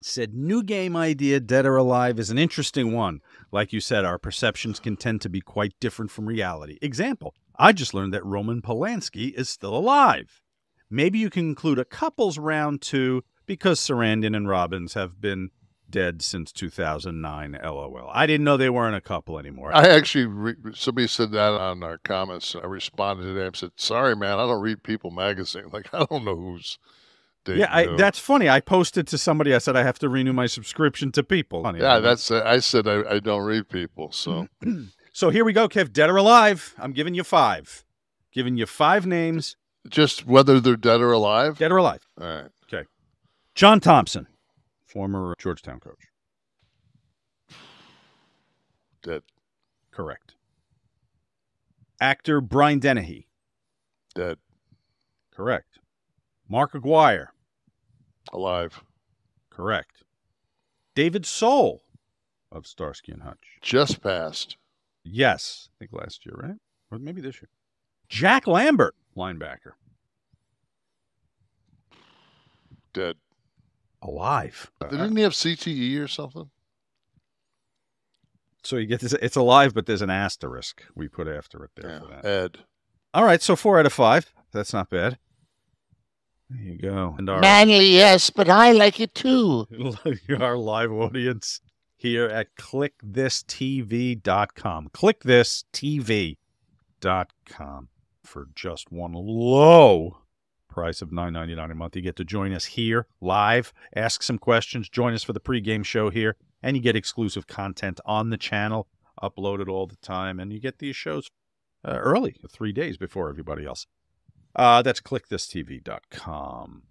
said new game idea dead or alive is an interesting one like you said our perceptions can tend to be quite different from reality example i just learned that roman polanski is still alive maybe you can include a couples round too because sarandon and robbins have been dead since 2009 lol i didn't know they weren't a couple anymore i actually somebody said that on our comments i responded to them and said sorry man i don't read people magazine like i don't know who's update. Yeah, I, that's funny. I posted to somebody. I said I have to renew my subscription to people. Funny, yeah, that's. Uh, I said I, I don't read people. So, so here we go, Kev. Dead or alive? I'm giving you five. Giving you five names. Just whether they're dead or alive. Dead or alive. All right. Okay. John Thompson, former Georgetown coach. Dead. Correct. Actor Brian Dennehy. Dead. Correct. Mark Aguirre. Alive. Correct. David Soul of Starsky and Hutch. Just passed. Yes. I think last year, right? Or maybe this year. Jack Lambert, linebacker. Dead. Alive. Didn't he have CTE or something? So you get this. It's alive, but there's an asterisk we put after it there. Yeah, Ed. All right, so four out of five. That's not bad. There you go. And our, Manly, yes, but I like it too. our live audience here at clickthisTV.com. ClickthisTV.com for just one low price of nine ninety nine a month. You get to join us here live, ask some questions, join us for the pregame show here, and you get exclusive content on the channel, uploaded all the time, and you get these shows uh, early, three days before everybody else. Uh, that's clickthisTV.com.